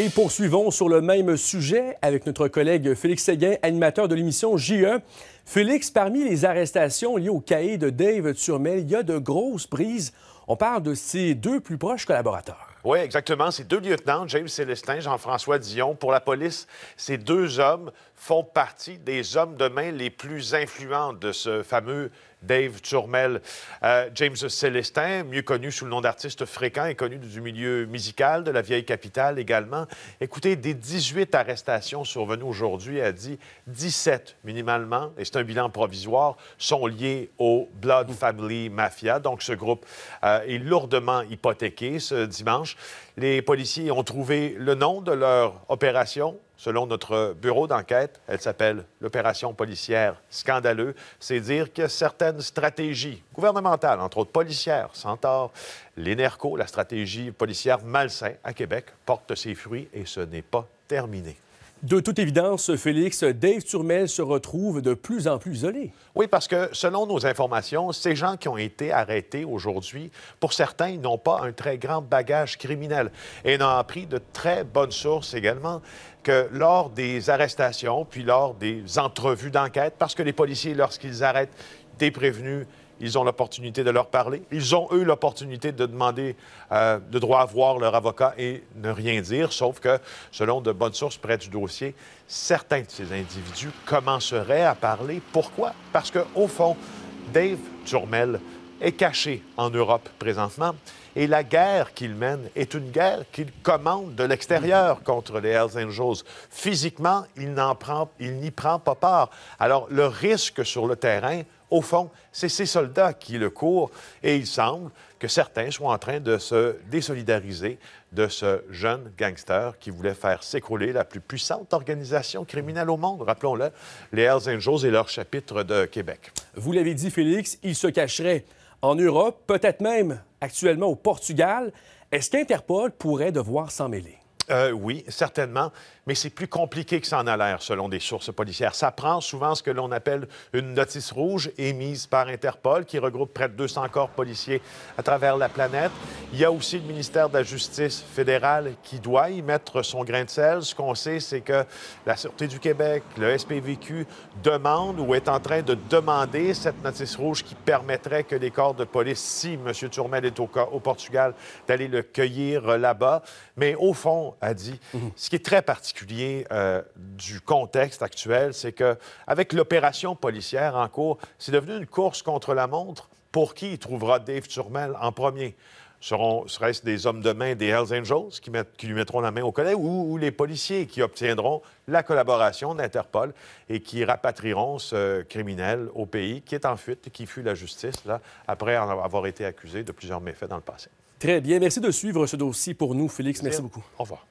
Et poursuivons sur le même sujet avec notre collègue Félix Séguin, animateur de l'émission JE. Félix, parmi les arrestations liées au cahier de Dave Turmel, il y a de grosses prises. On parle de ses deux plus proches collaborateurs. Oui, exactement. Ces deux lieutenants, James Célestin, Jean-François Dion, pour la police, ces deux hommes font partie des hommes de main les plus influents de ce fameux Dave Turmel. Euh, James Célestin, mieux connu sous le nom d'artiste fréquent et connu du milieu musical de la vieille capitale également. Écoutez, des 18 arrestations survenues aujourd'hui, a dit 17 minimalement, et c'est un bilan provisoire, sont liées au Blood Family Mafia. Donc ce groupe euh, est lourdement hypothéqué ce dimanche. Les policiers ont trouvé le nom de leur opération, selon notre bureau d'enquête. Elle s'appelle l'opération policière scandaleux. C'est dire que certaines stratégies gouvernementales, entre autres policières, Centaure, l'ENERCO, la stratégie policière malsain à Québec, porte ses fruits et ce n'est pas terminé. De toute évidence, Félix, Dave Turmel se retrouve de plus en plus isolé. Oui, parce que selon nos informations, ces gens qui ont été arrêtés aujourd'hui, pour certains, n'ont pas un très grand bagage criminel. Et on a appris de très bonnes sources également que lors des arrestations, puis lors des entrevues d'enquête, parce que les policiers, lorsqu'ils arrêtent des prévenus, ils ont l'opportunité de leur parler. Ils ont, eu l'opportunité de demander le euh, de droit à voir leur avocat et ne rien dire, sauf que, selon de bonnes sources près du dossier, certains de ces individus commenceraient à parler. Pourquoi? Parce que, au fond, Dave Turmel est caché en Europe présentement et la guerre qu'il mène est une guerre qu'il commande de l'extérieur contre les Hells Angels. Physiquement, il n'y prend pas part. Alors, le risque sur le terrain au fond, c'est ces soldats qui le courent et il semble que certains soient en train de se désolidariser de ce jeune gangster qui voulait faire s'écrouler la plus puissante organisation criminelle au monde, rappelons-le, les Hells Angels et leur chapitre de Québec. Vous l'avez dit, Félix, il se cacherait en Europe, peut-être même actuellement au Portugal. Est-ce qu'Interpol pourrait devoir s'en mêler? Euh, oui, certainement, mais c'est plus compliqué que ça en a l'air, selon des sources policières. Ça prend souvent ce que l'on appelle une notice rouge émise par Interpol, qui regroupe près de 200 corps policiers à travers la planète. Il y a aussi le ministère de la Justice fédérale qui doit y mettre son grain de sel. Ce qu'on sait, c'est que la Sûreté du Québec, le SPVQ, demande ou est en train de demander cette notice rouge qui permettrait que les corps de police, si M. Turmel est au, au Portugal, d'aller le cueillir euh, là-bas. Mais au fond, dit. Ce qui est très particulier euh, du contexte actuel, c'est que avec l'opération policière en cours, c'est devenu une course contre la montre pour qui trouvera Dave Turmel en premier. Seront, serait-ce des hommes de main des Hells Angels qui, lui mettront la main au collet ou, les policiers qui obtiendront la collaboration d'Interpol et qui rapatrieront ce criminel au pays qui est en fuite, qui fuit la justice après avoir été accusé de plusieurs méfaits dans le passé. Très bien. Merci de suivre ce dossier pour nous, Félix. Merci beaucoup. Au revoir.